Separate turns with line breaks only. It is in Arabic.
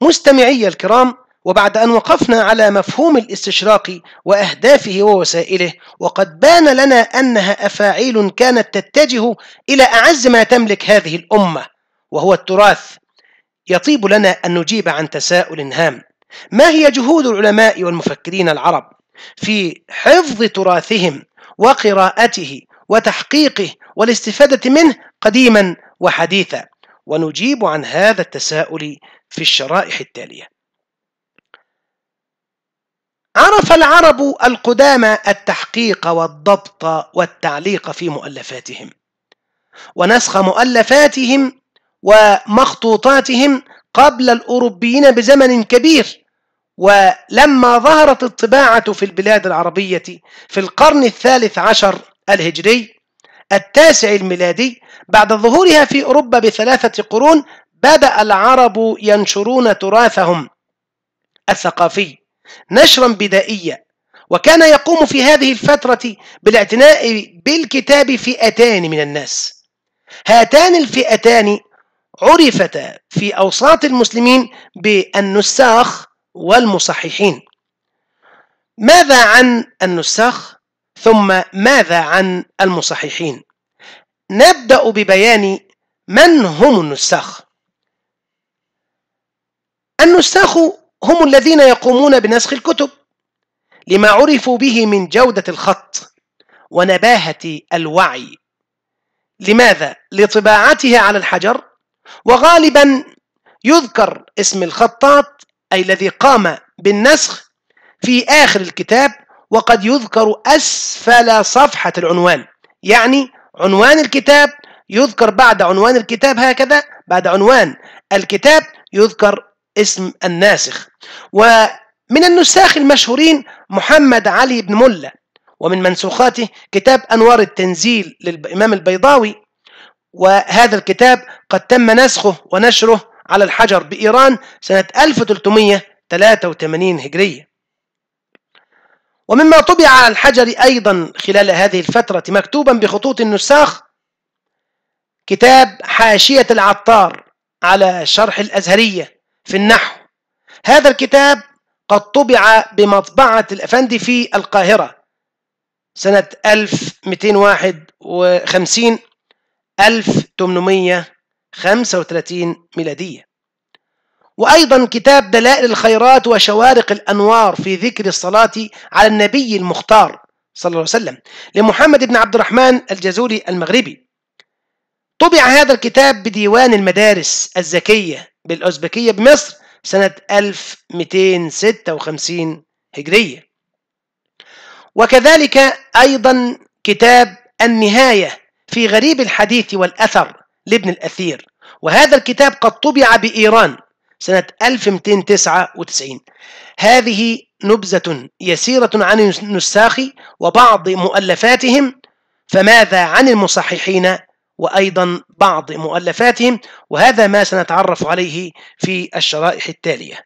مستمعي الكرام وبعد أن وقفنا على مفهوم الاستشراق وأهدافه ووسائله وقد بان لنا أنها أفاعيل كانت تتجه إلى أعز ما تملك هذه الأمة وهو التراث يطيب لنا أن نجيب عن تساؤل هام ما هي جهود العلماء والمفكرين العرب في حفظ تراثهم وقراءته وتحقيقه والاستفادة منه قديما وحديثا ونجيب عن هذا التساؤل في الشرائح التالية عرف العرب القدامى التحقيق والضبط والتعليق في مؤلفاتهم ونسخ مؤلفاتهم ومخطوطاتهم قبل الأوروبيين بزمن كبير ولما ظهرت الطباعة في البلاد العربية في القرن الثالث عشر الهجري التاسع الميلادي بعد ظهورها في أوروبا بثلاثة قرون بدأ العرب ينشرون تراثهم الثقافي نشرا بدائيا وكان يقوم في هذه الفترة بالاعتناء بالكتاب فئتان من الناس هاتان الفئتان عرفتا في أوساط المسلمين بالنساخ والمصححين ماذا عن النساخ ثم ماذا عن المصححين نبدأ ببيان من هم النساخ النساخ هم الذين يقومون بنسخ الكتب لما عرفوا به من جودة الخط ونباهة الوعي لماذا؟ لطباعتها على الحجر وغالبا يذكر اسم الخطاط أي الذي قام بالنسخ في آخر الكتاب وقد يذكر أسفل صفحة العنوان يعني عنوان الكتاب يذكر بعد عنوان الكتاب هكذا بعد عنوان الكتاب يذكر اسم الناسخ ومن النساخ المشهورين محمد علي بن ملا ومن منسوخاته كتاب أنوار التنزيل للإمام البيضاوي وهذا الكتاب قد تم نسخه ونشره على الحجر بإيران سنة 1383 هجرية ومما طبع على الحجر أيضا خلال هذه الفترة مكتوبا بخطوط النساخ كتاب حاشية العطار على شرح الأزهرية في النحو هذا الكتاب قد طبع بمطبعة الأفندي في القاهرة سنة 1251 1835 ميلادية وأيضا كتاب دلائل الخيرات وشوارق الأنوار في ذكر الصلاة على النبي المختار صلى الله عليه وسلم لمحمد بن عبد الرحمن الجزولي المغربي طبع هذا الكتاب بديوان المدارس الزكية بالأوزبكية بمصر سنة 1256 هجرية وكذلك أيضا كتاب النهاية في غريب الحديث والأثر لابن الأثير وهذا الكتاب قد طبع بإيران سنة 1299 هذه نبذة يسيرة عن النساخ وبعض مؤلفاتهم فماذا عن المصححين وأيضا بعض مؤلفاتهم وهذا ما سنتعرف عليه في الشرائح التالية